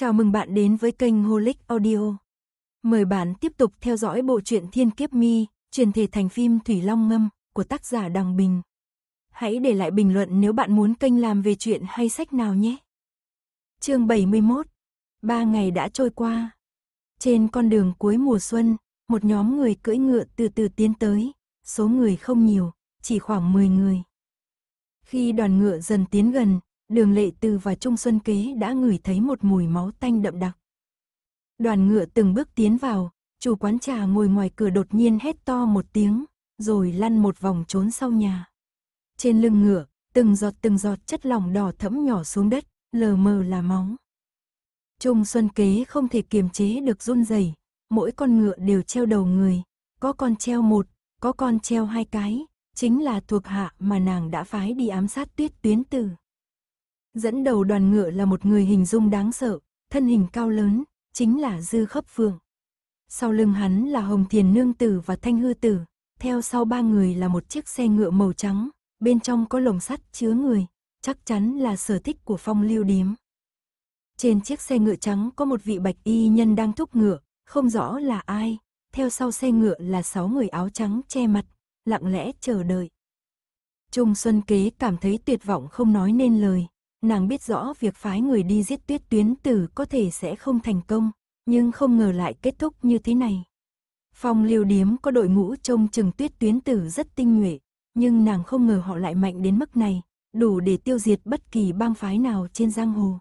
Chào mừng bạn đến với kênh Holic Audio. Mời bạn tiếp tục theo dõi bộ truyện Thiên Kiếp Mi, truyền thể thành phim Thủy Long Ngâm của tác giả Đằng Bình. Hãy để lại bình luận nếu bạn muốn kênh làm về chuyện hay sách nào nhé. Chương 71. Ba ngày đã trôi qua. Trên con đường cuối mùa xuân, một nhóm người cưỡi ngựa từ từ tiến tới, số người không nhiều, chỉ khoảng 10 người. Khi đoàn ngựa dần tiến gần, đường lệ từ và Trung Xuân Kế đã ngửi thấy một mùi máu tanh đậm đặc. Đoàn ngựa từng bước tiến vào, chủ quán trà ngồi ngoài cửa đột nhiên hét to một tiếng, rồi lăn một vòng trốn sau nhà. Trên lưng ngựa, từng giọt từng giọt chất lỏng đỏ thẫm nhỏ xuống đất, lờ mờ là máu. Trung Xuân Kế không thể kiềm chế được run rẩy, mỗi con ngựa đều treo đầu người, có con treo một, có con treo hai cái, chính là thuộc hạ mà nàng đã phái đi ám sát tuyết tuyến từ Dẫn đầu đoàn ngựa là một người hình dung đáng sợ, thân hình cao lớn, chính là Dư Khấp phượng. Sau lưng hắn là Hồng Thiền Nương Tử và Thanh Hư Tử, theo sau ba người là một chiếc xe ngựa màu trắng, bên trong có lồng sắt chứa người, chắc chắn là sở thích của phong lưu điếm. Trên chiếc xe ngựa trắng có một vị bạch y nhân đang thúc ngựa, không rõ là ai, theo sau xe ngựa là sáu người áo trắng che mặt, lặng lẽ chờ đợi. Trung Xuân Kế cảm thấy tuyệt vọng không nói nên lời, nàng biết rõ việc phái người đi giết tuyết tuyến tử có thể sẽ không thành công, nhưng không ngờ lại kết thúc như thế này. Phong liều điếm có đội ngũ trông chừng tuyết tuyến tử rất tinh nhuệ, nhưng nàng không ngờ họ lại mạnh đến mức này, đủ để tiêu diệt bất kỳ bang phái nào trên giang hồ.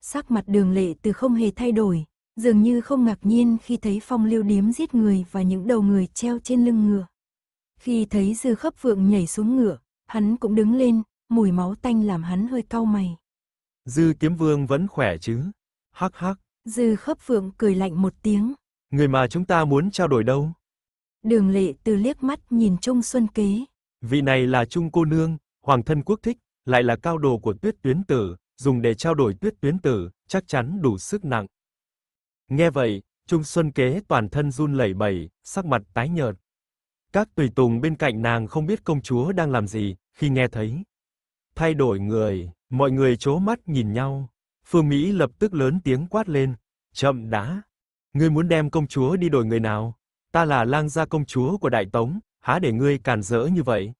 Sắc mặt đường lệ từ không hề thay đổi, dường như không ngạc nhiên khi thấy phong liêu điếm giết người và những đầu người treo trên lưng ngựa. Khi thấy dư khấp vượng nhảy xuống ngựa, hắn cũng đứng lên, mùi máu tanh làm hắn hơi cau mày. Dư kiếm vương vẫn khỏe chứ? Hắc hắc. Dư khớp vượng cười lạnh một tiếng. Người mà chúng ta muốn trao đổi đâu? Đường lệ từ liếc mắt nhìn Trung Xuân Kế. Vị này là Trung cô nương, hoàng thân quốc thích, lại là cao đồ của tuyết tuyến tử, dùng để trao đổi tuyết tuyến tử, chắc chắn đủ sức nặng. Nghe vậy, Trung Xuân Kế toàn thân run lẩy bẩy, sắc mặt tái nhợt. Các tùy tùng bên cạnh nàng không biết công chúa đang làm gì, khi nghe thấy, thay đổi người, mọi người chố mắt nhìn nhau. Phương Mỹ lập tức lớn tiếng quát lên, chậm đã. Ngươi muốn đem công chúa đi đổi người nào? Ta là lang gia công chúa của Đại Tống, há để ngươi cản rỡ như vậy.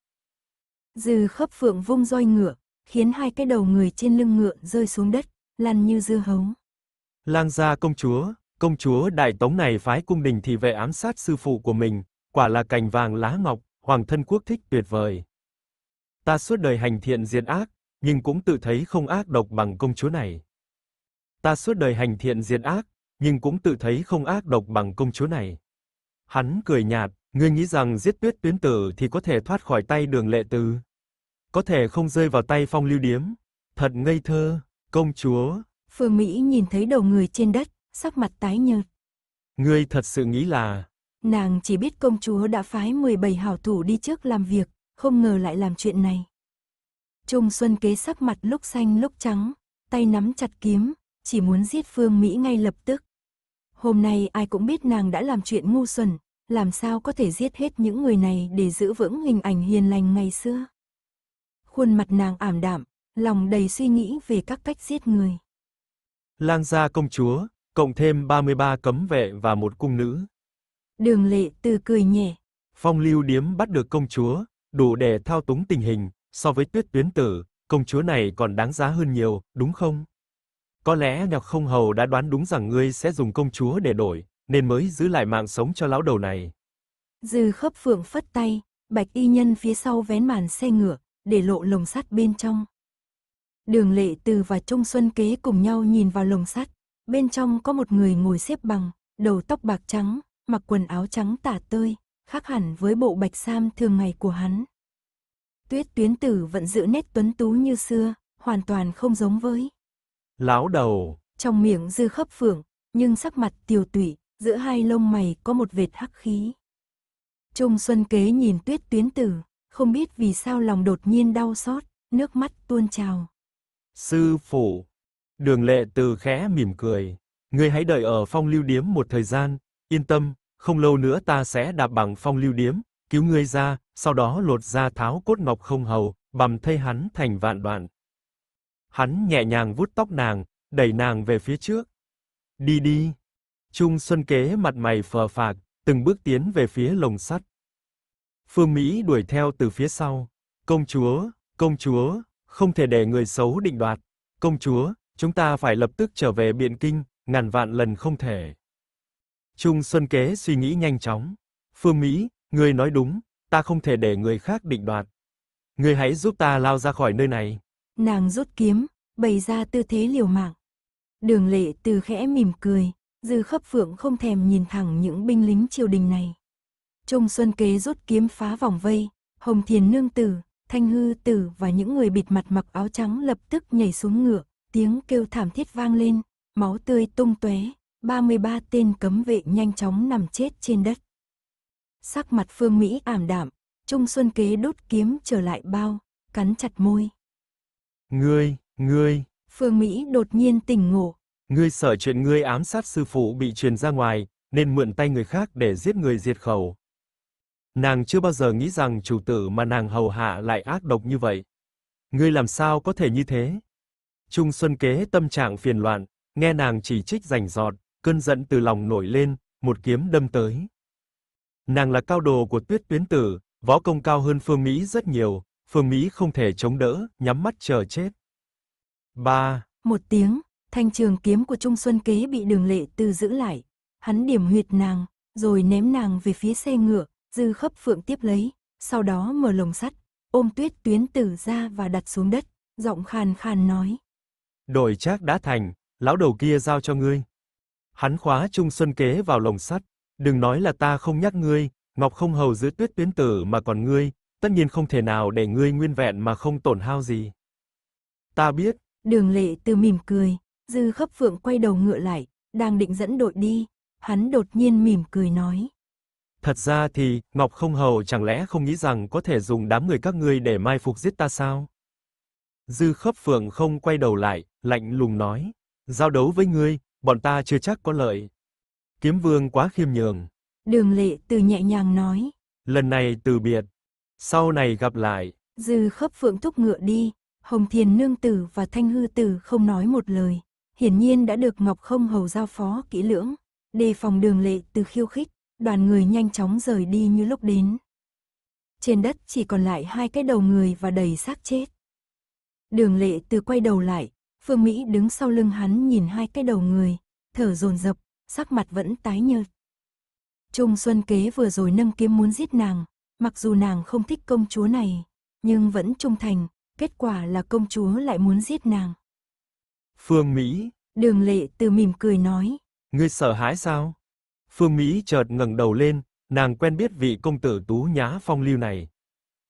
Dư khấp phượng vung roi ngựa, khiến hai cái đầu người trên lưng ngựa rơi xuống đất, lăn như dưa hấu. Lang gia công chúa, công chúa Đại Tống này phái cung đình thì vệ ám sát sư phụ của mình, quả là cành vàng lá ngọc, hoàng thân quốc thích tuyệt vời. Ta suốt đời hành thiện diệt ác, nhưng cũng tự thấy không ác độc bằng công chúa này. Ta suốt đời hành thiện diệt ác, nhưng cũng tự thấy không ác độc bằng công chúa này. Hắn cười nhạt, ngươi nghĩ rằng giết Tuyết Tuyến Tử thì có thể thoát khỏi tay Đường Lệ Từ, có thể không rơi vào tay Phong Lưu Điếm, thật ngây thơ, công chúa. Phương Mỹ nhìn thấy đầu người trên đất, sắc mặt tái nhợt. Ngươi thật sự nghĩ là Nàng chỉ biết công chúa đã phái 17 hảo thủ đi trước làm việc, không ngờ lại làm chuyện này. Trung Xuân kế sắc mặt lúc xanh lúc trắng, tay nắm chặt kiếm, chỉ muốn giết Phương Mỹ ngay lập tức. Hôm nay ai cũng biết nàng đã làm chuyện ngu xuẩn, làm sao có thể giết hết những người này để giữ vững hình ảnh hiền lành ngày xưa. Khuôn mặt nàng ảm đạm, lòng đầy suy nghĩ về các cách giết người. Lang gia công chúa, cộng thêm 33 cấm vệ và một cung nữ. Đường lệ từ cười nhẹ. Phong lưu điếm bắt được công chúa, đủ để thao túng tình hình, so với Tuyết Tuyến Tử, công chúa này còn đáng giá hơn nhiều, đúng không? Có lẽ Nhạc Không Hầu đã đoán đúng rằng ngươi sẽ dùng công chúa để đổi, nên mới giữ lại mạng sống cho lão đầu này. Dư Khớp Phượng phất tay, Bạch Y Nhân phía sau vén màn xe ngựa, để lộ lồng sắt bên trong. Đường Lệ Từ và Trung Xuân Kế cùng nhau nhìn vào lồng sắt, bên trong có một người ngồi xếp bằng, đầu tóc bạc trắng, mặc quần áo trắng tả tơi, khác hẳn với bộ bạch sam thường ngày của hắn. Tuyết tuyến tử vẫn giữ nét tuấn tú như xưa, hoàn toàn không giống với. lão đầu. Trong miệng dư khớp phượng, nhưng sắc mặt tiều tụy, giữa hai lông mày có một vệt hắc khí. Trung Xuân Kế nhìn tuyết tuyến tử, không biết vì sao lòng đột nhiên đau xót, nước mắt tuôn trào. Sư phụ. Đường lệ từ khẽ mỉm cười. Ngươi hãy đợi ở phong lưu điếm một thời gian, yên tâm, không lâu nữa ta sẽ đạp bằng phong lưu điếm, cứu ngươi ra, sau đó lột ra tháo cốt ngọc không hầu, bằm thây hắn thành vạn đoạn. Hắn nhẹ nhàng vuốt tóc nàng, đẩy nàng về phía trước. Đi đi. Trung Xuân Kế mặt mày phờ phạc, từng bước tiến về phía lồng sắt. Phương Mỹ đuổi theo từ phía sau. Công chúa, công chúa, không thể để người xấu định đoạt. Công chúa, chúng ta phải lập tức trở về Biện Kinh, ngàn vạn lần không thể. Trung Xuân Kế suy nghĩ nhanh chóng. Phương Mỹ, người nói đúng, ta không thể để người khác định đoạt. Người hãy giúp ta lao ra khỏi nơi này. Nàng rút kiếm, bày ra tư thế liều mạng. Đường lệ từ khẽ mỉm cười, dư khấp phượng không thèm nhìn thẳng những binh lính triều đình này. Trung Xuân Kế rút kiếm phá vòng vây, Hồng Thiền Nương Tử, Thanh Hư Tử và những người bịt mặt mặc áo trắng lập tức nhảy xuống ngựa, tiếng kêu thảm thiết vang lên, máu tươi tung tóe, 33 tên cấm vệ nhanh chóng nằm chết trên đất. Sắc mặt Phương Mỹ ảm đạm, Trung Xuân Kế đốt kiếm trở lại bao, cắn chặt môi. Ngươi, ngươi! Phương Mỹ đột nhiên tỉnh ngộ. Ngươi sợ chuyện ngươi ám sát sư phụ bị truyền ra ngoài, nên mượn tay người khác để giết người diệt khẩu. Nàng chưa bao giờ nghĩ rằng chủ tử mà nàng hầu hạ lại ác độc như vậy. Ngươi làm sao có thể như thế? Trung Xuân Kế tâm trạng phiền loạn, nghe nàng chỉ trích rành rọt, cơn giận từ lòng nổi lên, một kiếm đâm tới. Nàng là cao đồ của Tuyết Tuyến Tử, võ công cao hơn Phương Mỹ rất nhiều, Phương Mỹ không thể chống đỡ, nhắm mắt chờ chết. ba Một tiếng, thanh trường kiếm của Trung Xuân Kế bị Đường Lệ Tư giữ lại, hắn điểm huyệt nàng, rồi ném nàng về phía xe ngựa, Dư Khấp Phượng tiếp lấy, sau đó mở lồng sắt, ôm Tuyết Tuyến Tử ra và đặt xuống đất, giọng khàn khàn nói: "Đổi trác đã thành, lão đầu kia giao cho ngươi." Hắn khóa Trung Sơn Kế vào lồng sắt, đừng nói là ta không nhắc ngươi, Ngọc Không Hầu giữ Tuyết Tuyến Tử mà còn ngươi, tất nhiên không thể nào để ngươi nguyên vẹn mà không tổn hao gì. Ta biết. Đường Lệ từ mỉm cười, Dư Khấp Phượng quay đầu ngựa lại, đang định dẫn đội đi, hắn đột nhiên mỉm cười nói. Thật ra thì, Ngọc Không Hầu chẳng lẽ không nghĩ rằng có thể dùng đám người các ngươi để mai phục giết ta sao? Dư Khấp Phượng không quay đầu lại, lạnh lùng nói, giao đấu với ngươi, bọn ta chưa chắc có lợi. Kiếm Vương quá khiêm nhường. Đường Lệ từ nhẹ nhàng nói. Lần này từ biệt, sau này gặp lại. Dư khớp phượng thúc ngựa đi, Hồng Thiền Nương Tử và Thanh Hư Tử không nói một lời. Hiển nhiên đã được Ngọc Không Hầu giao phó kỹ lưỡng, đề phòng đường lệ từ khiêu khích, đoàn người nhanh chóng rời đi như lúc đến. Trên đất chỉ còn lại hai cái đầu người và đầy xác chết. Đường lệ từ quay đầu lại, Phương Mỹ đứng sau lưng hắn nhìn hai cái đầu người, thở dồn dập, sắc mặt vẫn tái nhợt. Trung Xuân Kế vừa rồi nâng kiếm muốn giết nàng, mặc dù nàng không thích công chúa này, nhưng vẫn trung thành, kết quả là công chúa lại muốn giết nàng. Phương Mỹ, Đường Lệ từ mỉm cười nói, ngươi sợ hãi sao? Phương Mỹ chợt ngẩng đầu lên, nàng quen biết vị công tử tú nhá phong lưu này.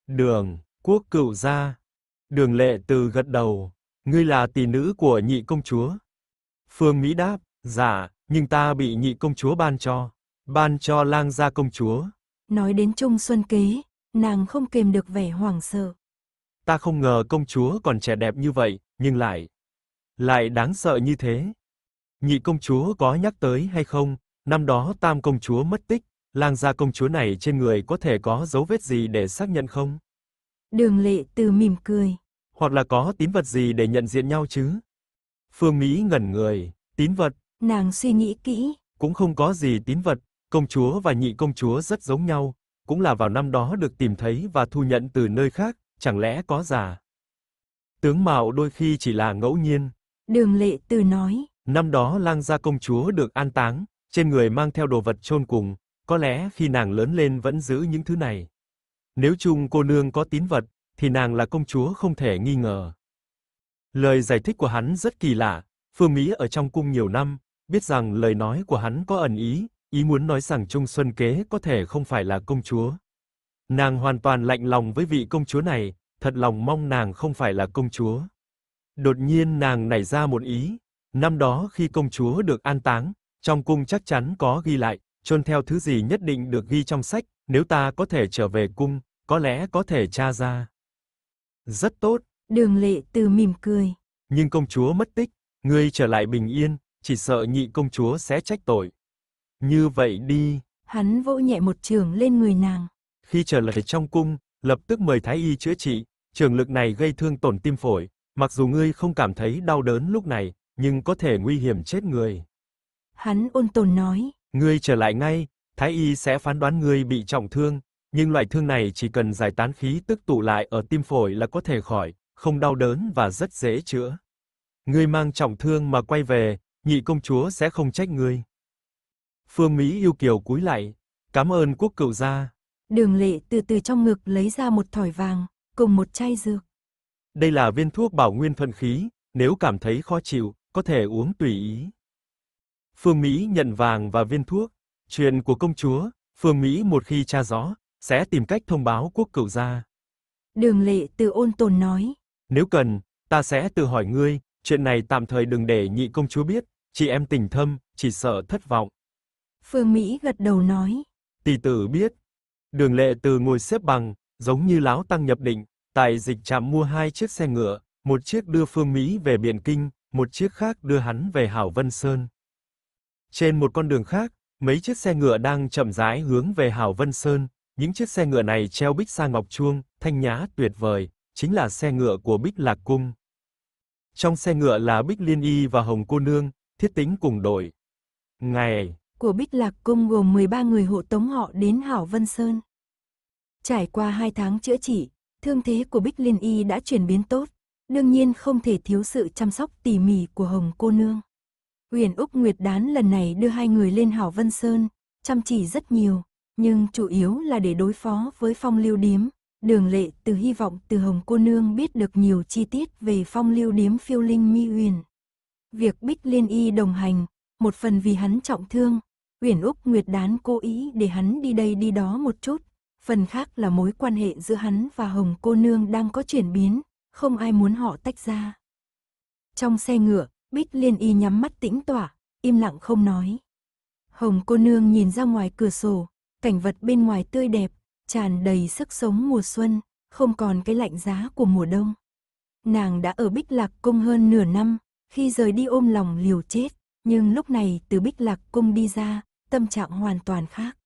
Đường, quốc cựu gia. Đường Lệ từ gật đầu, Ngươi là tỷ nữ của nhị công chúa? Phương Mỹ đáp, dạ, nhưng ta bị nhị công chúa ban cho, ban cho lang gia công chúa. Nói đến Trung Xuân Kế, nàng không kềm được vẻ hoảng sợ. Ta không ngờ công chúa còn trẻ đẹp như vậy, nhưng lại lại đáng sợ như thế. Nhị công chúa có nhắc tới hay không, năm đó Tam công chúa mất tích, lang gia công chúa này trên người có thể có dấu vết gì để xác nhận không? Đường Lệ Từ mỉm cười hoặc là có tín vật gì để nhận diện nhau chứ? Phương Mỹ ngẩn người, tín vật? Nàng suy nghĩ kỹ, cũng không có gì tín vật, công chúa và nhị công chúa rất giống nhau, cũng là vào năm đó được tìm thấy và thu nhận từ nơi khác, chẳng lẽ có giả? Tướng mạo đôi khi chỉ là ngẫu nhiên. Đường Lệ Từ nói, năm đó lang gia công chúa được an táng, trên người mang theo đồ vật chôn cùng, có lẽ khi nàng lớn lên vẫn giữ những thứ này. Nếu chung cô nương có tín vật, thì nàng là công chúa không thể nghi ngờ. Lời giải thích của hắn rất kỳ lạ, Phương Mỹ ở trong cung nhiều năm, biết rằng lời nói của hắn có ẩn ý, ý muốn nói rằng Trung Xuân Kế có thể không phải là công chúa. Nàng hoàn toàn lạnh lòng với vị công chúa này, thật lòng mong nàng không phải là công chúa. Đột nhiên nàng nảy ra một ý, năm đó khi công chúa được an táng, trong cung chắc chắn có ghi lại, chôn theo thứ gì nhất định được ghi trong sách, nếu ta có thể trở về cung, có lẽ có thể tra ra. Rất tốt. Đường lệ từ mỉm cười. Nhưng công chúa mất tích, ngươi trở lại bình yên, chỉ sợ nhị công chúa sẽ trách tội. Như vậy đi. Hắn vỗ nhẹ một trường lên người nàng. Khi trở lại trong cung, lập tức mời thái y chữa trị, trường lực này gây thương tổn tim phổi, mặc dù ngươi không cảm thấy đau đớn lúc này, nhưng có thể nguy hiểm chết người. Hắn ôn tồn nói. Ngươi trở lại ngay, thái y sẽ phán đoán ngươi bị trọng thương, nhưng loại thương này chỉ cần giải tán khí tức tụ lại ở tim phổi là có thể khỏi, không đau đớn và rất dễ chữa. Ngươi mang trọng thương mà quay về, nhị công chúa sẽ không trách ngươi. Phương Mỹ yêu kiều cúi lại, cảm ơn quốc cựu gia. Đường lệ từ từ trong ngực lấy ra một thỏi vàng, cùng một chai dược. Đây là viên thuốc bảo nguyên thuận khí, nếu cảm thấy khó chịu, có thể uống tùy ý. Phương Mỹ nhận vàng và viên thuốc. Chuyện của công chúa, Phương Mỹ một khi tra rõ, sẽ tìm cách thông báo quốc cửu gia. Đường lệ từ ôn tồn nói. Nếu cần, ta sẽ tự hỏi ngươi, chuyện này tạm thời đừng để nhị công chúa biết, chị em tình thâm, chỉ sợ thất vọng. Phương Mỹ gật đầu nói. Tỷ tử biết. Đường lệ từ ngồi xếp bằng, giống như láo tăng nhập định, tại dịch trạm mua hai chiếc xe ngựa, một chiếc đưa Phương Mỹ về Biển Kinh, một chiếc khác đưa hắn về Hảo Vân Sơn. Trên một con đường khác, mấy chiếc xe ngựa đang chậm rãi hướng về Hảo Vân Sơn, những chiếc xe ngựa này treo bích sa ngọc chuông, thanh nhã tuyệt vời, chính là xe ngựa của Bích Lạc cung. Trong xe ngựa là Bích Liên Y và Hồng cô nương, Thiết tính cùng đội. Ngày của Bích Lạc cung gồm 13 người hộ tống họ đến Hảo Vân Sơn. Trải qua 2 tháng chữa trị, thương thế của Bích Liên Y đã chuyển biến tốt, đương nhiên không thể thiếu sự chăm sóc tỉ mỉ của Hồng cô nương. Huyền Úc Nguyệt Đán lần này đưa hai người lên Hảo Vân Sơn, chăm chỉ rất nhiều, nhưng chủ yếu là để đối phó với phong lưu điếm. Đường lệ từ hy vọng từ hồng cô nương biết được nhiều chi tiết về phong lưu điếm phiêu linh mi huyền. Việc Bích Liên Y đồng hành, một phần vì hắn trọng thương, Uyển Úc Nguyệt Đán cố ý để hắn đi đây đi đó một chút, phần khác là mối quan hệ giữa hắn và Hồng cô nương đang có chuyển biến, không ai muốn họ tách ra. Trong xe ngựa, Bích Liên Y nhắm mắt tĩnh tỏa, im lặng không nói. Hồng cô nương nhìn ra ngoài cửa sổ, cảnh vật bên ngoài tươi đẹp, tràn đầy sức sống mùa xuân, không còn cái lạnh giá của mùa đông. Nàng đã ở Bích Lạc Cung hơn nửa năm, khi rời đi ôm lòng liều chết, nhưng lúc này từ Bích Lạc Cung đi ra, tâm trạng hoàn toàn khác.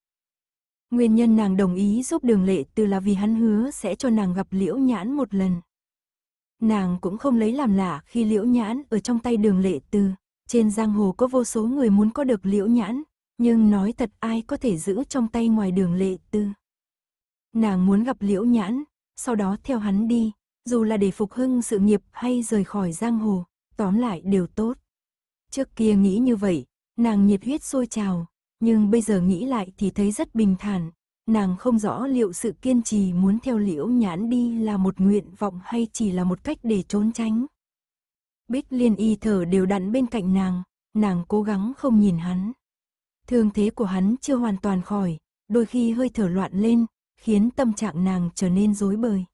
Nguyên nhân nàng đồng ý giúp đường lệ từ là vì hắn hứa sẽ cho nàng gặp liễu nhãn một lần. Nàng cũng không lấy làm lạ khi liễu nhãn ở trong tay đường lệ từ. Trên giang hồ có vô số người muốn có được liễu nhãn, nhưng nói thật ai có thể giữ trong tay ngoài đường lệ tư. Nàng muốn gặp liễu nhãn, sau đó theo hắn đi, dù là để phục hưng sự nghiệp hay rời khỏi giang hồ, tóm lại đều tốt. Trước kia nghĩ như vậy, nàng nhiệt huyết sôi trào, nhưng bây giờ nghĩ lại thì thấy rất bình thản. Nàng không rõ liệu sự kiên trì muốn theo liễu nhãn đi là một nguyện vọng hay chỉ là một cách để trốn tránh. Bích liên y thở đều đặn bên cạnh nàng, nàng cố gắng không nhìn hắn. Thương thế của hắn chưa hoàn toàn khỏi, đôi khi hơi thở loạn lên, khiến tâm trạng nàng trở nên rối bời.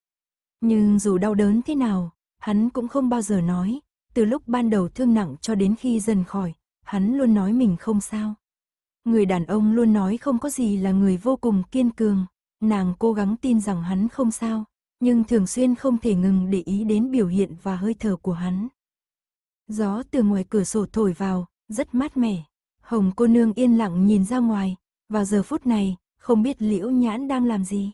Nhưng dù đau đớn thế nào, hắn cũng không bao giờ nói, từ lúc ban đầu thương nặng cho đến khi dần khỏi, hắn luôn nói mình không sao. Người đàn ông luôn nói không có gì là người vô cùng kiên cường, nàng cố gắng tin rằng hắn không sao, nhưng thường xuyên không thể ngừng để ý đến biểu hiện và hơi thở của hắn. Gió từ ngoài cửa sổ thổi vào, rất mát mẻ. Hồng cô nương yên lặng nhìn ra ngoài, vào giờ phút này, không biết Liễu Nhãn đang làm gì.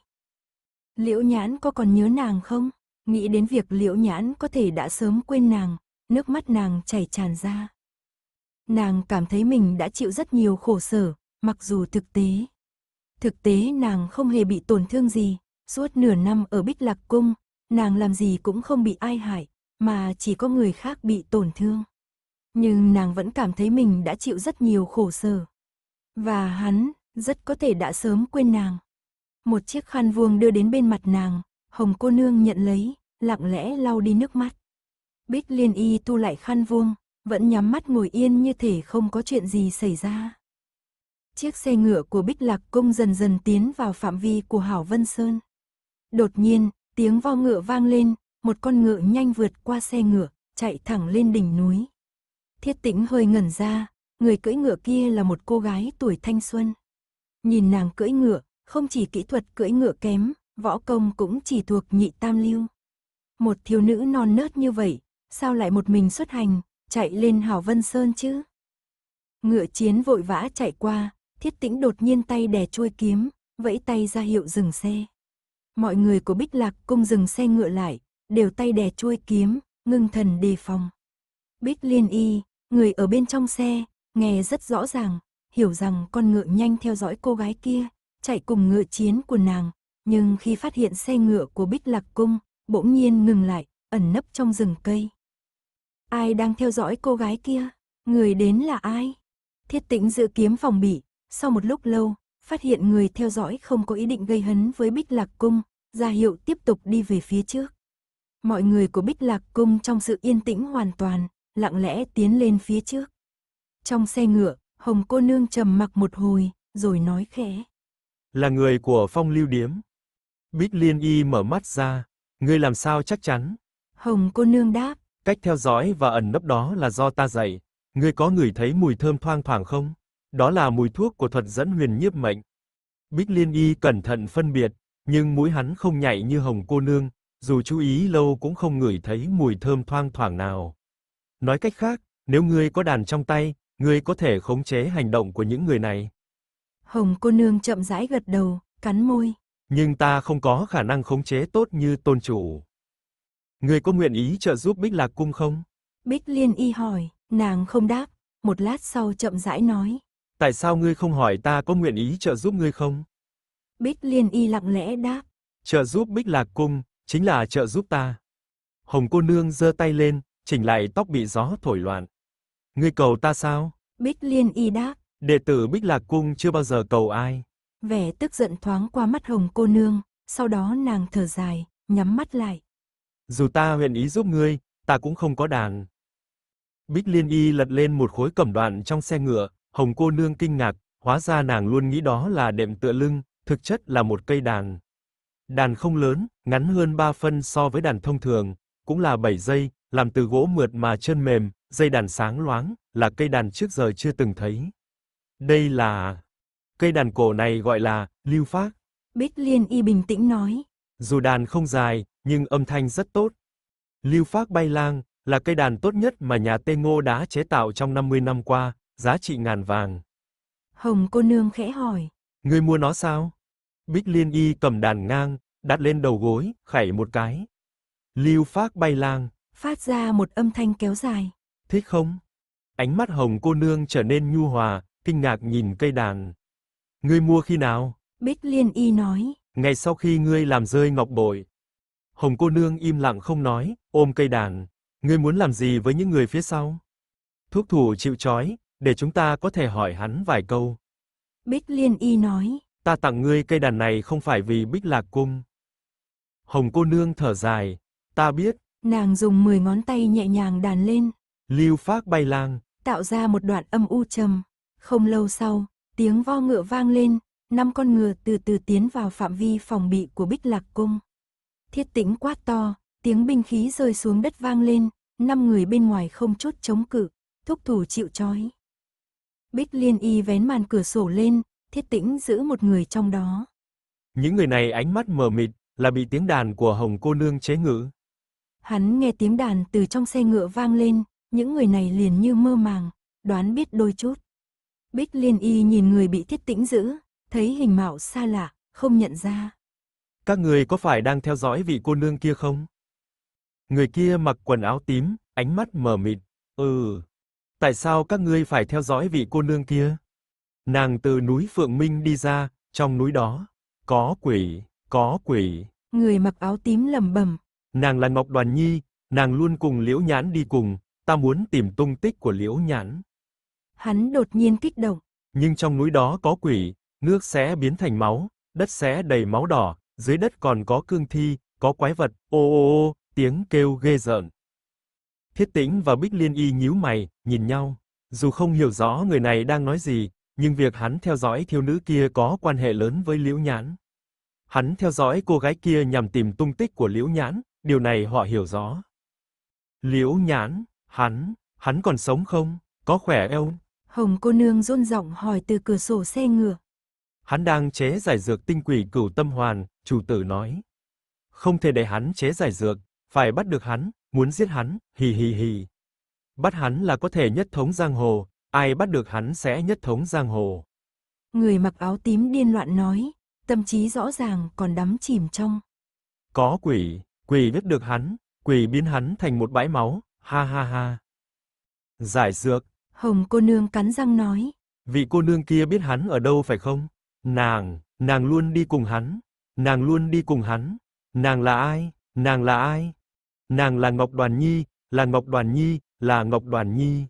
Liễu Nhãn có còn nhớ nàng không? Nghĩ đến việc Liễu Nhãn có thể đã sớm quên nàng, nước mắt nàng chảy tràn ra. Nàng cảm thấy mình đã chịu rất nhiều khổ sở, mặc dù thực tế. Thực tế nàng không hề bị tổn thương gì, suốt nửa năm ở Bích Lạc Cung, nàng làm gì cũng không bị ai hại, mà chỉ có người khác bị tổn thương. Nhưng nàng vẫn cảm thấy mình đã chịu rất nhiều khổ sở. Và hắn, rất có thể đã sớm quên nàng. Một chiếc khăn vuông đưa đến bên mặt nàng, hồng cô nương nhận lấy, lặng lẽ lau đi nước mắt. Bích liên y tu lại khăn vuông, vẫn nhắm mắt ngồi yên như thể không có chuyện gì xảy ra. Chiếc xe ngựa của Bích Lạc Cung dần dần tiến vào phạm vi của Hảo Vân Sơn. Đột nhiên, tiếng vo ngựa vang lên, một con ngựa nhanh vượt qua xe ngựa, chạy thẳng lên đỉnh núi. Thiết tĩnh hơi ngẩn ra, người cưỡi ngựa kia là một cô gái tuổi thanh xuân. Nhìn nàng cưỡi ngựa, không chỉ kỹ thuật cưỡi ngựa kém, võ công cũng chỉ thuộc nhị tam lưu. Một thiếu nữ non nớt như vậy, sao lại một mình xuất hành, chạy lên Hào Vân Sơn chứ? Ngựa chiến vội vã chạy qua, thiết tĩnh đột nhiên tay đè chuôi kiếm, vẫy tay ra hiệu dừng xe. Mọi người của Bích Lạc cung dừng xe ngựa lại, đều tay đè chuôi kiếm, ngưng thần đề phòng. Bích Liên Y, Người ở bên trong xe, nghe rất rõ ràng, hiểu rằng con ngựa nhanh theo dõi cô gái kia, chạy cùng ngựa chiến của nàng, nhưng khi phát hiện xe ngựa của Bích Lạc Cung, bỗng nhiên ngừng lại, ẩn nấp trong rừng cây. Ai đang theo dõi cô gái kia? Người đến là ai? Thiết tĩnh dự kiếm phòng bị, sau một lúc lâu, phát hiện người theo dõi không có ý định gây hấn với Bích Lạc Cung, ra hiệu tiếp tục đi về phía trước. Mọi người của Bích Lạc Cung trong sự yên tĩnh hoàn toàn, lặng lẽ tiến lên phía trước. Trong xe ngựa, Hồng cô nương trầm mặc một hồi, rồi nói khẽ. Là người của phong lưu điếm. Bích Liên Y mở mắt ra, ngươi làm sao chắc chắn? Hồng cô nương đáp. Cách theo dõi và ẩn nấp đó là do ta dạy, ngươi có ngửi thấy mùi thơm thoang thoảng không? Đó là mùi thuốc của thuật dẫn huyền nhiếp mệnh. Bích Liên Y cẩn thận phân biệt, nhưng mũi hắn không nhạy như Hồng cô nương, dù chú ý lâu cũng không ngửi thấy mùi thơm thoang thoảng nào. Nói cách khác, nếu ngươi có đàn trong tay, ngươi có thể khống chế hành động của những người này. Hồng cô nương chậm rãi gật đầu, cắn môi. Nhưng ta không có khả năng khống chế tốt như tôn chủ. Ngươi có nguyện ý trợ giúp Bích Lạc cung không? Bích Liên y hỏi, nàng không đáp, một lát sau chậm rãi nói. Tại sao ngươi không hỏi ta có nguyện ý trợ giúp ngươi không? Bích Liên y lặng lẽ đáp. Trợ giúp Bích Lạc cung, chính là trợ giúp ta. Hồng cô nương giơ tay lên, chỉnh lại tóc bị gió thổi loạn. Ngươi cầu ta sao? Bích Liên y đáp. Đệ tử Bích Lạc Cung chưa bao giờ cầu ai. Vẻ tức giận thoáng qua mắt hồng cô nương, sau đó nàng thở dài, nhắm mắt lại. Dù ta nguyện ý giúp ngươi, ta cũng không có đàn. Bích Liên Y lật lên một khối cẩm đoạn trong xe ngựa, hồng cô nương kinh ngạc, hóa ra nàng luôn nghĩ đó là đệm tựa lưng, thực chất là một cây đàn. Đàn không lớn, ngắn hơn 3 phân so với đàn thông thường, cũng là 7 giây, làm từ gỗ mượt mà chân mềm, dây đàn sáng loáng, là cây đàn trước giờ chưa từng thấy. Đây là cây đàn cổ này gọi là Lưu Phác. Bích Liên y bình tĩnh nói. Dù đàn không dài, nhưng âm thanh rất tốt. Lưu Phác bay lang là cây đàn tốt nhất mà nhà Tê Ngô đã chế tạo trong 50 năm qua, giá trị ngàn vàng. Hồng cô nương khẽ hỏi. Ngươi mua nó sao? Bích Liên y cầm đàn ngang, đặt lên đầu gối, khẩy một cái. Lưu Phác bay lang phát ra một âm thanh kéo dài. Thích không? Ánh mắt hồng cô nương trở nên nhu hòa, kinh ngạc nhìn cây đàn. Ngươi mua khi nào? Bích Liên Y nói. Ngày sau khi ngươi làm rơi ngọc bội. Hồng cô nương im lặng không nói, ôm cây đàn. Ngươi muốn làm gì với những người phía sau? Thuốc thủ chịu chói, để chúng ta có thể hỏi hắn vài câu. Bích Liên Y nói. Ta tặng ngươi cây đàn này không phải vì Bích Lạc Cung. Hồng cô nương thở dài. Ta biết, Nàng dùng 10 ngón tay nhẹ nhàng đàn lên. Lưu phát bay lang. Tạo ra một đoạn âm u trầm. Không lâu sau, tiếng vo ngựa vang lên, năm con ngựa từ từ tiến vào phạm vi phòng bị của Bích Lạc Cung. Thiết tĩnh quát to, tiếng binh khí rơi xuống đất vang lên, năm người bên ngoài không chút chống cự, thúc thủ chịu trói. Bích Liên Y vén màn cửa sổ lên, thiết tĩnh giữ một người trong đó. Những người này ánh mắt mờ mịt, là bị tiếng đàn của Hồng Cô Nương chế ngự. Hắn nghe tiếng đàn từ trong xe ngựa vang lên, những người này liền như mơ màng, đoán biết đôi chút. Bích Liên Y nhìn người bị thiết tĩnh giữ, thấy hình mạo xa lạ, không nhận ra. Các người có phải đang theo dõi vị cô nương kia không? Người kia mặc quần áo tím, ánh mắt mờ mịt. Ừ, tại sao các ngươi phải theo dõi vị cô nương kia? Nàng từ núi Phượng Minh đi ra, trong núi đó có quỷ, có quỷ. Người mặc áo tím lẩm bẩm, Nàng là Ngọc Đoàn Nhi, nàng luôn cùng Liễu Nhãn đi cùng, ta muốn tìm tung tích của Liễu Nhãn. Hắn đột nhiên kích động. Nhưng trong núi đó có quỷ, nước sẽ biến thành máu, đất sẽ đầy máu đỏ, dưới đất còn có cương thi, có quái vật, ô ô ô, tiếng kêu ghê rợn. Thiết Tĩnh và Bích Liên Y nhíu mày, nhìn nhau. Dù không hiểu rõ người này đang nói gì, nhưng việc hắn theo dõi thiếu nữ kia có quan hệ lớn với Liễu Nhãn. Hắn theo dõi cô gái kia nhằm tìm tung tích của Liễu Nhãn, điều này họ hiểu rõ. Liễu nhãn, hắn, hắn còn sống không, có khỏe không? Hồng cô nương run giọng hỏi từ cửa sổ xe ngựa. Hắn đang chế giải dược tinh quỷ cửu tâm hoàn, chủ tử nói. Không thể để hắn chế giải dược, phải bắt được hắn, muốn giết hắn, hì hì hì. Bắt hắn là có thể nhất thống giang hồ, ai bắt được hắn sẽ nhất thống giang hồ. Người mặc áo tím điên loạn nói, tâm trí rõ ràng còn đắm chìm trong. Có quỷ quỷ biết được hắn, quỷ biến hắn thành một bãi máu, ha ha ha. Giải dược. Hồng cô nương cắn răng nói. Vị cô nương kia biết hắn ở đâu phải không? Nàng, nàng luôn đi cùng hắn. Nàng luôn đi cùng hắn. Nàng là ai? Nàng là ai? Nàng là Ngọc Đoàn Nhi, là Ngọc Đoàn Nhi, là Ngọc Đoàn Nhi.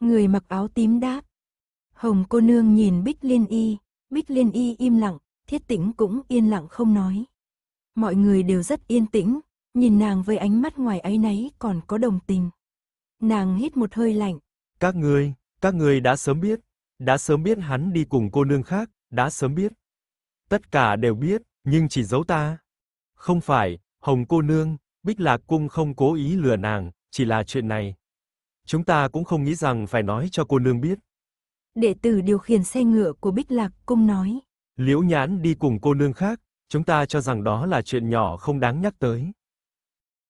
Người mặc áo tím đáp. Hồng cô nương nhìn Bích Liên Y, Bích Liên Y im lặng, Thiết Tĩnh cũng yên lặng không nói mọi người đều rất yên tĩnh, nhìn nàng với ánh mắt ngoài ấy nấy còn có đồng tình. Nàng hít một hơi lạnh. Các người, các người đã sớm biết, đã sớm biết hắn đi cùng cô nương khác, đã sớm biết. Tất cả đều biết, nhưng chỉ giấu ta. Không phải, Hồng cô nương, Bích Lạc cung không cố ý lừa nàng, chỉ là chuyện này. Chúng ta cũng không nghĩ rằng phải nói cho cô nương biết. Đệ tử điều khiển xe ngựa của Bích Lạc cung nói. Liễu Nhãn đi cùng cô nương khác, chúng ta cho rằng đó là chuyện nhỏ không đáng nhắc tới.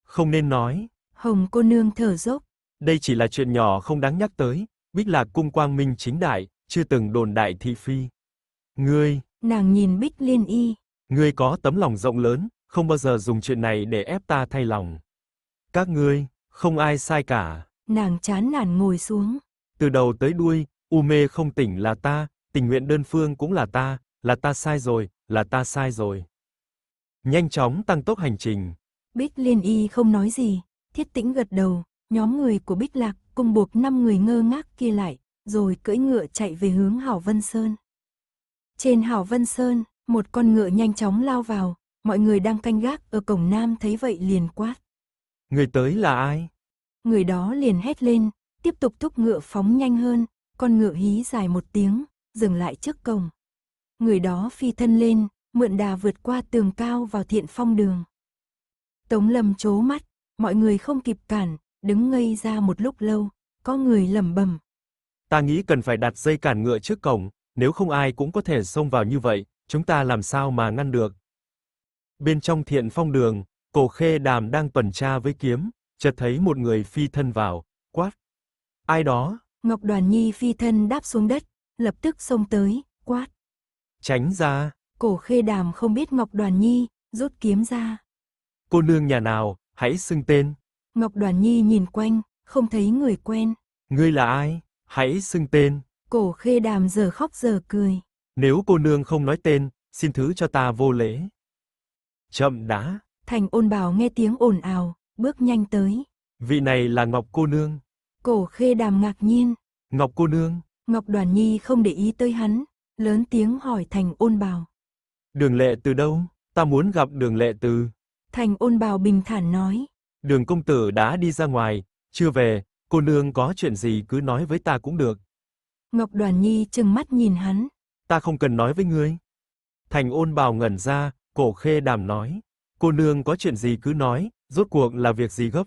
Không nên nói. Hồng cô nương thở dốc. Đây chỉ là chuyện nhỏ không đáng nhắc tới, Bích Lạc cung quang minh chính đại, chưa từng đồn đại thị phi. Ngươi, nàng nhìn Bích Liên Y, ngươi có tấm lòng rộng lớn, không bao giờ dùng chuyện này để ép ta thay lòng. Các ngươi, không ai sai cả. Nàng chán nản ngồi xuống. Từ đầu tới đuôi, u mê không tỉnh là ta, tình nguyện đơn phương cũng là ta, là ta sai rồi, là ta sai rồi. Nhanh chóng tăng tốc hành trình. Bích Liên Y không nói gì, thiết tĩnh gật đầu, nhóm người của Bích Lạc cùng buộc 5 người ngơ ngác kia lại, rồi cưỡi ngựa chạy về hướng Hảo Vân Sơn. Trên Hảo Vân Sơn, một con ngựa nhanh chóng lao vào, mọi người đang canh gác ở cổng nam thấy vậy liền quát. Người tới là ai? Người đó liền hét lên, tiếp tục thúc ngựa phóng nhanh hơn, con ngựa hí dài một tiếng, dừng lại trước cổng. Người đó phi thân lên, mượn đà vượt qua tường cao vào thiện phong đường. Tống lầm chố mắt, mọi người không kịp cản, đứng ngây ra một lúc lâu, có người lầm bầm Ta nghĩ cần phải đặt dây cản ngựa trước cổng, nếu không ai cũng có thể xông vào như vậy, chúng ta làm sao mà ngăn được. Bên trong thiện phong đường, cổ khê đàm đang tuần tra với kiếm, chợt thấy một người phi thân vào, quát. Ai đó? Ngọc Đoàn Nhi phi thân đáp xuống đất, lập tức xông tới, quát. Tránh ra! Cổ khê đàm không biết Ngọc Đoàn Nhi, rút kiếm ra. Cô nương nhà nào, hãy xưng tên. Ngọc Đoàn Nhi nhìn quanh, không thấy người quen. Ngươi là ai, hãy xưng tên. Cổ khê đàm giờ khóc giờ cười. Nếu cô nương không nói tên, xin thứ cho ta vô lễ. Chậm đã. Thành ôn bào nghe tiếng ồn ào, bước nhanh tới. Vị này là Ngọc cô nương. Cổ khê đàm ngạc nhiên. Ngọc cô nương. Ngọc đoàn nhi không để ý tới hắn, lớn tiếng hỏi thành ôn bào. Đường lệ từ đâu? Ta muốn gặp đường lệ từ. Thành ôn bào bình thản nói. Đường công tử đã đi ra ngoài, chưa về, cô nương có chuyện gì cứ nói với ta cũng được. Ngọc Đoàn Nhi trừng mắt nhìn hắn. Ta không cần nói với ngươi. Thành ôn bào ngẩn ra, cổ khê đàm nói. Cô nương có chuyện gì cứ nói, rốt cuộc là việc gì gấp.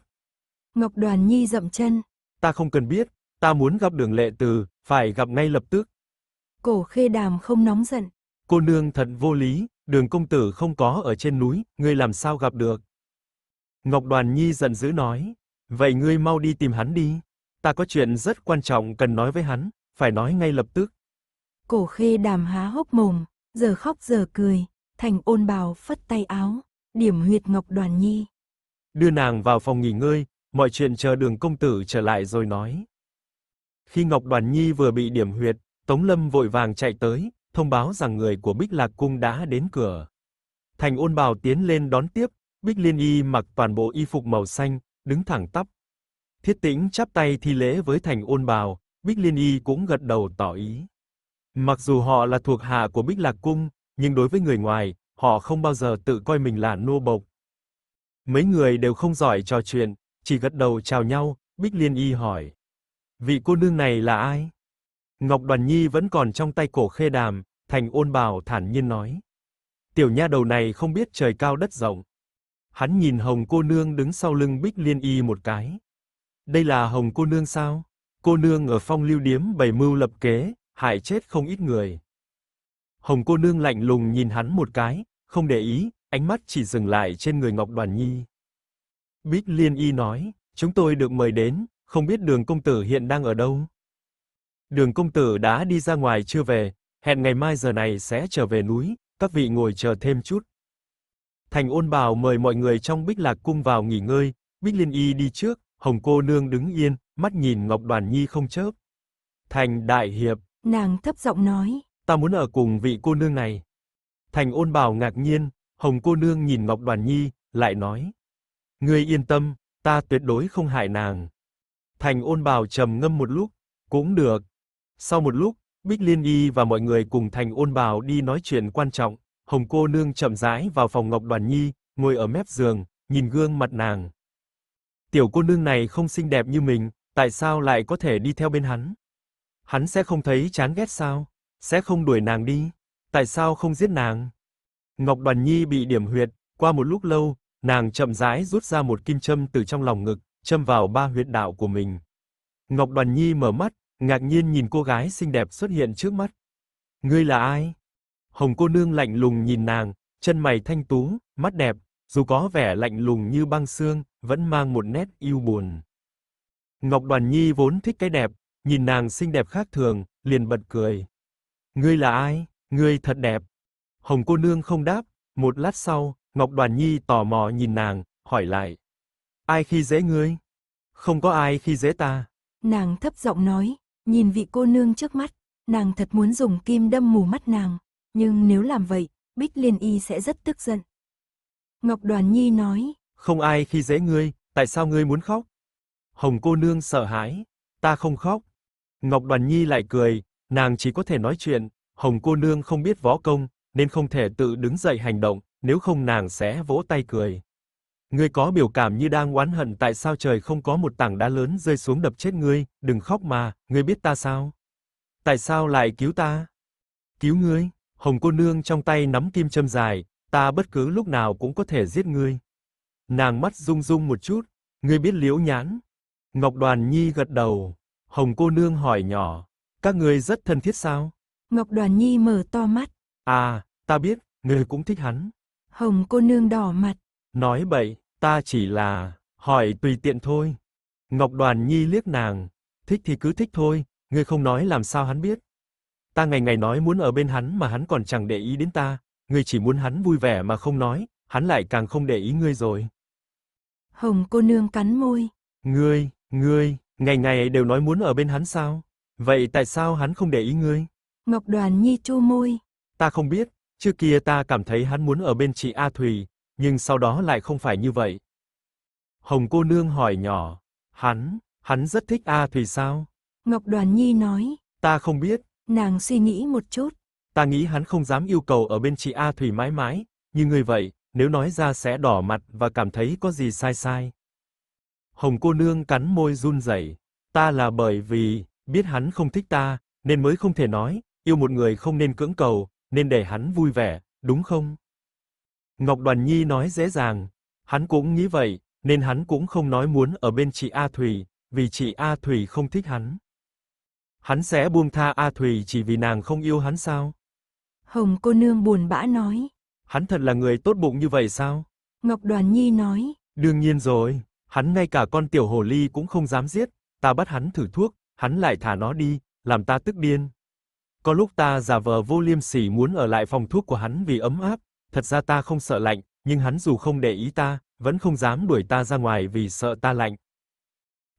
Ngọc Đoàn Nhi dậm chân. Ta không cần biết, ta muốn gặp đường lệ từ, phải gặp ngay lập tức. Cổ khê đàm không nóng giận, Cô nương thật vô lý, đường công tử không có ở trên núi, ngươi làm sao gặp được? Ngọc Đoàn Nhi giận dữ nói, vậy ngươi mau đi tìm hắn đi, ta có chuyện rất quan trọng cần nói với hắn, phải nói ngay lập tức. Cổ khê đàm há hốc mồm, giờ khóc giờ cười, thành ôn bào phất tay áo, điểm huyệt Ngọc Đoàn Nhi. Đưa nàng vào phòng nghỉ ngơi, mọi chuyện chờ đường công tử trở lại rồi nói. Khi Ngọc Đoàn Nhi vừa bị điểm huyệt, Tống Lâm vội vàng chạy tới, thông báo rằng người của Bích Lạc Cung đã đến cửa. Thành ôn Bảo tiến lên đón tiếp, Bích Liên Y mặc toàn bộ y phục màu xanh, đứng thẳng tắp. Thiết tĩnh chắp tay thi lễ với thành ôn Bảo. Bích Liên Y cũng gật đầu tỏ ý. Mặc dù họ là thuộc hạ của Bích Lạc Cung, nhưng đối với người ngoài, họ không bao giờ tự coi mình là nô bộc. Mấy người đều không giỏi trò chuyện, chỉ gật đầu chào nhau, Bích Liên Y hỏi. Vị cô nương này là ai? Ngọc Đoàn Nhi vẫn còn trong tay cổ khê đàm, thành ôn Bảo thản nhiên nói. Tiểu nha đầu này không biết trời cao đất rộng. Hắn nhìn hồng cô nương đứng sau lưng bích liên y một cái. Đây là hồng cô nương sao? Cô nương ở phong lưu điếm bày mưu lập kế, hại chết không ít người. Hồng cô nương lạnh lùng nhìn hắn một cái, không để ý, ánh mắt chỉ dừng lại trên người Ngọc Đoàn Nhi. Bích Liên Y nói, chúng tôi được mời đến, không biết đường công tử hiện đang ở đâu. Đường công tử đã đi ra ngoài chưa về, hẹn ngày mai giờ này sẽ trở về núi, các vị ngồi chờ thêm chút. Thành Ôn bào mời mọi người trong Bích Lạc cung vào nghỉ ngơi, Bích Liên Y đi trước, Hồng cô nương đứng yên, mắt nhìn Ngọc Đoàn Nhi không chớp. Thành đại hiệp, nàng thấp giọng nói, ta muốn ở cùng vị cô nương này. Thành Ôn bào ngạc nhiên, Hồng cô nương nhìn Ngọc Đoàn Nhi, lại nói: "Ngươi yên tâm, ta tuyệt đối không hại nàng." Thành Ôn bào trầm ngâm một lúc, "Cũng được, sau một lúc, Bích Liên Y và mọi người cùng Thành Ôn Bào đi nói chuyện quan trọng, Hồng cô nương chậm rãi vào phòng Ngọc Đoàn Nhi, ngồi ở mép giường, nhìn gương mặt nàng. Tiểu cô nương này không xinh đẹp như mình, tại sao lại có thể đi theo bên hắn? Hắn sẽ không thấy chán ghét sao? Sẽ không đuổi nàng đi? Tại sao không giết nàng? Ngọc Đoàn Nhi bị điểm huyệt, qua một lúc lâu, nàng chậm rãi rút ra một kim châm từ trong lòng ngực, châm vào ba huyệt đạo của mình. Ngọc Đoàn Nhi mở mắt, ngạc nhiên nhìn cô gái xinh đẹp xuất hiện trước mắt. Ngươi là ai? Hồng cô nương lạnh lùng nhìn nàng, chân mày thanh tú, mắt đẹp, dù có vẻ lạnh lùng như băng xương, vẫn mang một nét yêu buồn. Ngọc Đoàn Nhi vốn thích cái đẹp, nhìn nàng xinh đẹp khác thường, liền bật cười. Ngươi là ai? Ngươi thật đẹp. Hồng cô nương không đáp, một lát sau, Ngọc Đoàn Nhi tò mò nhìn nàng, hỏi lại: "Ai khi dễ ngươi?" "Không có ai khi dễ ta." Nàng thấp giọng nói. Nhìn vị cô nương trước mắt, nàng thật muốn dùng kim đâm mù mắt nàng, nhưng nếu làm vậy, Bích Liên Y sẽ rất tức giận. Ngọc Đoàn Nhi nói, không ai khi dễ ngươi, tại sao ngươi muốn khóc? Hồng cô nương sợ hãi, ta không khóc. Ngọc Đoàn Nhi lại cười, nàng chỉ có thể nói chuyện, Hồng cô nương không biết võ công, nên không thể tự đứng dậy hành động, nếu không nàng sẽ vỗ tay cười. Ngươi có biểu cảm như đang oán hận tại sao trời không có một tảng đá lớn rơi xuống đập chết ngươi, đừng khóc mà, ngươi biết ta sao? Tại sao lại cứu ta? Cứu ngươi? Hồng cô nương trong tay nắm kim châm dài, ta bất cứ lúc nào cũng có thể giết ngươi. Nàng mắt rung rung một chút, ngươi biết Liễu Nhãn? Ngọc Đoàn Nhi gật đầu, Hồng cô nương hỏi nhỏ, các ngươi rất thân thiết sao? Ngọc Đoàn Nhi mở to mắt. À, ta biết, ngươi cũng thích hắn. Hồng cô nương đỏ mặt. Nói bậy, Ta chỉ là, hỏi tùy tiện thôi. Ngọc Đoàn Nhi liếc nàng, thích thì cứ thích thôi, ngươi không nói làm sao hắn biết. Ta ngày ngày nói muốn ở bên hắn mà hắn còn chẳng để ý đến ta, ngươi chỉ muốn hắn vui vẻ mà không nói, hắn lại càng không để ý ngươi rồi. Hồng cô nương cắn môi. Ngươi, ngươi, ngày ngày đều nói muốn ở bên hắn sao? Vậy tại sao hắn không để ý ngươi? Ngọc Đoàn Nhi chu môi. Ta không biết, trước kia ta cảm thấy hắn muốn ở bên chị A Thùy, nhưng sau đó lại không phải như vậy. Hồng cô nương hỏi nhỏ, hắn, hắn rất thích A à sao? Ngọc Đoàn Nhi nói, ta không biết. Nàng suy nghĩ một chút. Ta nghĩ hắn không dám yêu cầu ở bên chị A thủy mãi mãi, như người vậy, nếu nói ra sẽ đỏ mặt và cảm thấy có gì sai sai. Hồng cô nương cắn môi run rẩy, ta là bởi vì biết hắn không thích ta, nên mới không thể nói, yêu một người không nên cưỡng cầu, nên để hắn vui vẻ, đúng không? Ngọc Đoàn Nhi nói dễ dàng, hắn cũng nghĩ vậy, nên hắn cũng không nói muốn ở bên chị A Thùy, vì chị A Thùy không thích hắn. Hắn sẽ buông tha A Thùy chỉ vì nàng không yêu hắn sao? Hồng cô nương buồn bã nói. Hắn thật là người tốt bụng như vậy sao? Ngọc Đoàn Nhi nói. Đương nhiên rồi, hắn ngay cả con tiểu hồ ly cũng không dám giết, ta bắt hắn thử thuốc, hắn lại thả nó đi, làm ta tức điên. Có lúc ta giả vờ vô liêm sỉ muốn ở lại phòng thuốc của hắn vì ấm áp, thật ra ta không sợ lạnh, nhưng hắn dù không để ý ta, vẫn không dám đuổi ta ra ngoài vì sợ ta lạnh.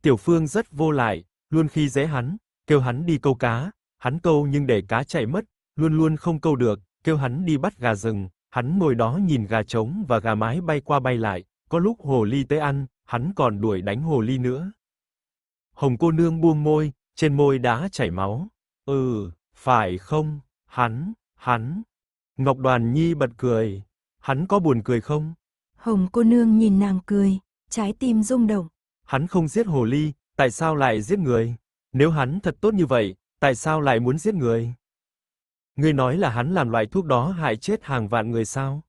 Tiểu Phương rất vô lại, luôn khi dễ hắn, kêu hắn đi câu cá, hắn câu nhưng để cá chạy mất, luôn luôn không câu được, kêu hắn đi bắt gà rừng, hắn ngồi đó nhìn gà trống và gà mái bay qua bay lại, có lúc hồ ly tới ăn, hắn còn đuổi đánh hồ ly nữa. Hồng cô nương buông môi, trên môi đã chảy máu. Ừ, phải không? Hắn, hắn, Ngọc Đoàn Nhi bật cười, hắn có buồn cười không? Hồng cô nương nhìn nàng cười, trái tim rung động. Hắn không giết hồ ly, tại sao lại giết người? Nếu hắn thật tốt như vậy, tại sao lại muốn giết người? Ngươi nói là hắn làm loại thuốc đó hại chết hàng vạn người sao?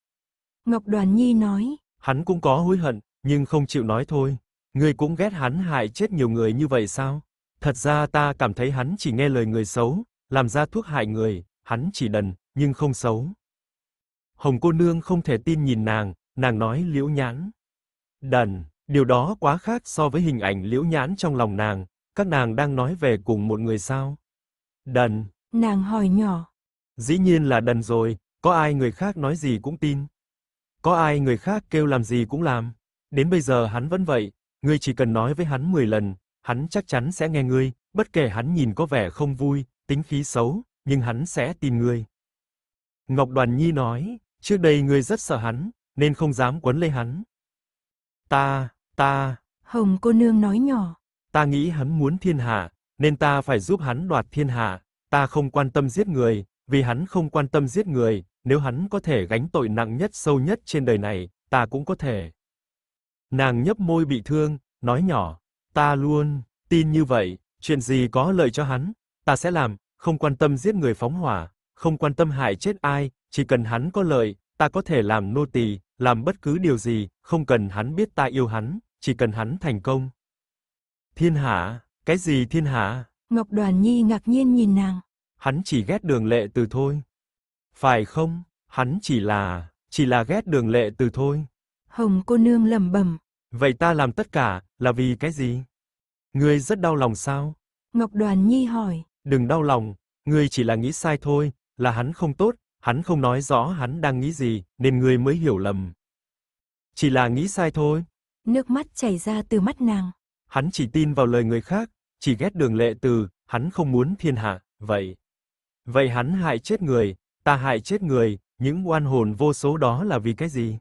Ngọc Đoàn Nhi nói. Hắn cũng có hối hận, nhưng không chịu nói thôi. Ngươi cũng ghét hắn hại chết nhiều người như vậy sao? Thật ra ta cảm thấy hắn chỉ nghe lời người xấu, làm ra thuốc hại người, hắn chỉ đần, nhưng không xấu. Hồng cô nương không thể tin nhìn nàng, nàng nói Liễu Nhãn. Đần, điều đó quá khác so với hình ảnh Liễu Nhãn trong lòng nàng, các nàng đang nói về cùng một người sao? Đần. Nàng hỏi nhỏ. Dĩ nhiên là đần rồi, có ai người khác nói gì cũng tin. Có ai người khác kêu làm gì cũng làm. Đến bây giờ hắn vẫn vậy, ngươi chỉ cần nói với hắn 10 lần, hắn chắc chắn sẽ nghe ngươi, bất kể hắn nhìn có vẻ không vui, tính khí xấu, nhưng hắn sẽ tìm ngươi. Ngọc Đoàn Nhi nói, trước đây ngươi rất sợ hắn, nên không dám quấn lấy hắn. Ta, ta... Hồng cô nương nói nhỏ. Ta nghĩ hắn muốn thiên hạ, nên ta phải giúp hắn đoạt thiên hạ. Ta không quan tâm giết người, vì hắn không quan tâm giết người, nếu hắn có thể gánh tội nặng nhất sâu nhất trên đời này, ta cũng có thể. Nàng nhấp môi bị thương, nói nhỏ, ta luôn tin như vậy, chuyện gì có lợi cho hắn, ta sẽ làm, không quan tâm giết người phóng hỏa, không quan tâm hại chết ai, chỉ cần hắn có lợi, ta có thể làm nô tỳ, làm bất cứ điều gì, không cần hắn biết ta yêu hắn, chỉ cần hắn thành công. Thiên Hạ, cái gì Thiên Hạ? Ngọc Đoàn Nhi ngạc nhiên nhìn nàng. Hắn chỉ ghét Đường Lệ Từ thôi. Phải không? Hắn chỉ là, chỉ là ghét Đường Lệ Từ thôi. Hồng cô nương lẩm bẩm. Vậy ta làm tất cả là vì cái gì? Ngươi rất đau lòng sao? Ngọc Đoàn Nhi hỏi đừng đau lòng, ngươi chỉ là nghĩ sai thôi, là hắn không tốt, hắn không nói rõ hắn đang nghĩ gì, nên ngươi mới hiểu lầm. Chỉ là nghĩ sai thôi. Nước mắt chảy ra từ mắt nàng. Hắn chỉ tin vào lời người khác, chỉ ghét Đường Lệ Từ, hắn không muốn thiên hạ, vậy. Vậy hắn hại chết người, ta hại chết người, những oan hồn vô số đó là vì cái gì?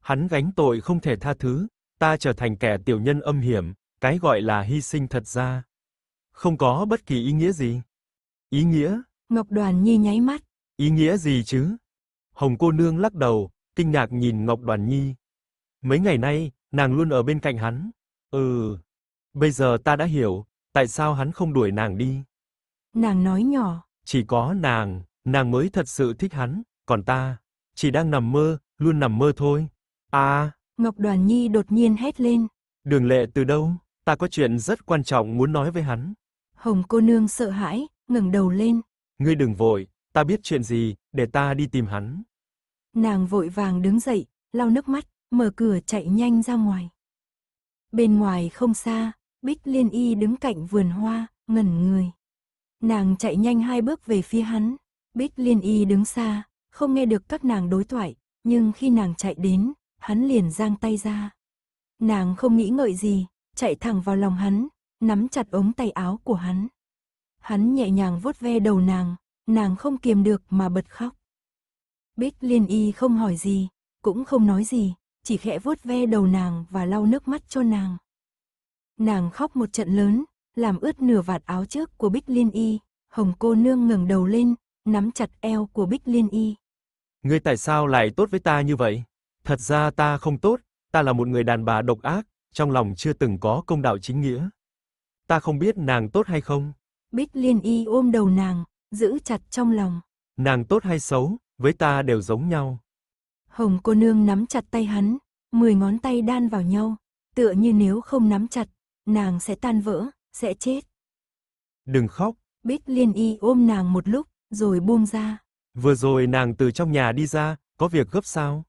Hắn gánh tội không thể tha thứ, ta trở thành kẻ tiểu nhân âm hiểm, cái gọi là hy sinh thật ra không có bất kỳ ý nghĩa gì. Ý nghĩa? Ngọc Đoàn Nhi nháy mắt. Ý nghĩa gì chứ? Hồng cô nương lắc đầu, kinh ngạc nhìn Ngọc Đoàn Nhi. Mấy ngày nay, nàng luôn ở bên cạnh hắn. Ừ, bây giờ ta đã hiểu, tại sao hắn không đuổi nàng đi. Nàng nói nhỏ. Chỉ có nàng, nàng mới thật sự thích hắn, còn ta, chỉ đang nằm mơ, luôn nằm mơ thôi. À, Ngọc Đoàn Nhi đột nhiên hét lên. Đường lệ từ đâu? Ta có chuyện rất quan trọng muốn nói với hắn. Hồng cô nương sợ hãi, ngẩng đầu lên. Ngươi đừng vội, ta biết chuyện gì, để ta đi tìm hắn. Nàng vội vàng đứng dậy, lau nước mắt, mở cửa chạy nhanh ra ngoài. Bên ngoài không xa, Bích Liên Y đứng cạnh vườn hoa, ngẩn người. Nàng chạy nhanh hai bước về phía hắn, Bích Liên Y đứng xa, không nghe được các nàng đối thoại, nhưng khi nàng chạy đến, hắn liền giang tay ra. Nàng không nghĩ ngợi gì, chạy thẳng vào lòng hắn, nắm chặt ống tay áo của hắn. Hắn nhẹ nhàng vuốt ve đầu nàng, nàng không kiềm được mà bật khóc. Bích liên y không hỏi gì, cũng không nói gì, chỉ khẽ vuốt ve đầu nàng và lau nước mắt cho nàng. Nàng khóc một trận lớn, làm ướt nửa vạt áo trước của Bích Liên Y, Hồng cô nương ngẩng đầu lên, nắm chặt eo của Bích Liên Y. Ngươi tại sao lại tốt với ta như vậy? Thật ra ta không tốt, ta là một người đàn bà độc ác, trong lòng chưa từng có công đạo chính nghĩa ta không biết nàng tốt hay không. Bích Liên Y ôm đầu nàng, giữ chặt trong lòng. Nàng tốt hay xấu, với ta đều giống nhau. Hồng cô nương nắm chặt tay hắn, mười ngón tay đan vào nhau, tựa như nếu không nắm chặt, nàng sẽ tan vỡ, sẽ chết. Đừng khóc. Bích Liên Y ôm nàng một lúc, rồi buông ra. Vừa rồi nàng từ trong nhà đi ra, có việc gấp sao?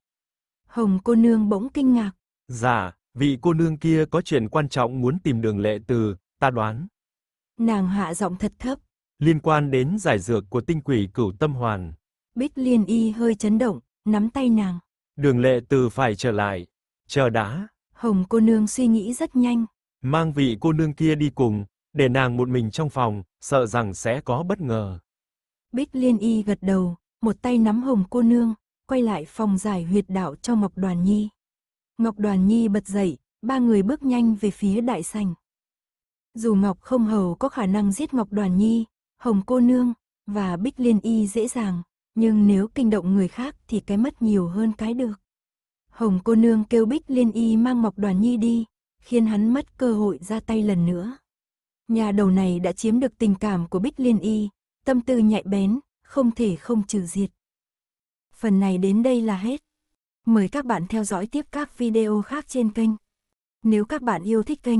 Hồng cô nương bỗng kinh ngạc. Dạ, vị cô nương kia có chuyện quan trọng muốn tìm đường lệ từ, ta đoán. Nàng hạ giọng thật thấp. Liên quan đến giải dược của tinh quỷ cửu tâm hoàn. Bích liên y hơi chấn động, nắm tay nàng. Đường lệ từ phải trở lại. Chờ đã. Hồng cô nương suy nghĩ rất nhanh. Mang vị cô nương kia đi cùng, để nàng một mình trong phòng, sợ rằng sẽ có bất ngờ. Bích liên y gật đầu, một tay nắm hồng cô nương, quay lại phòng giải huyệt đạo cho Ngọc Đoàn Nhi. Ngọc Đoàn Nhi bật dậy, ba người bước nhanh về phía đại sảnh. Dù Ngọc không hầu có khả năng giết Ngọc Đoàn Nhi, Hồng Cô Nương và Bích Liên Y dễ dàng, nhưng nếu kinh động người khác thì cái mất nhiều hơn cái được. Hồng Cô Nương kêu Bích Liên Y mang Ngọc Đoàn Nhi đi, khiến hắn mất cơ hội ra tay lần nữa. Nhà đầu này đã chiếm được tình cảm của Bích Liên Y, tâm tư nhạy bén, không thể không trừ diệt. Phần này đến đây là hết. Mời các bạn theo dõi tiếp các video khác trên kênh. Nếu các bạn yêu thích kênh,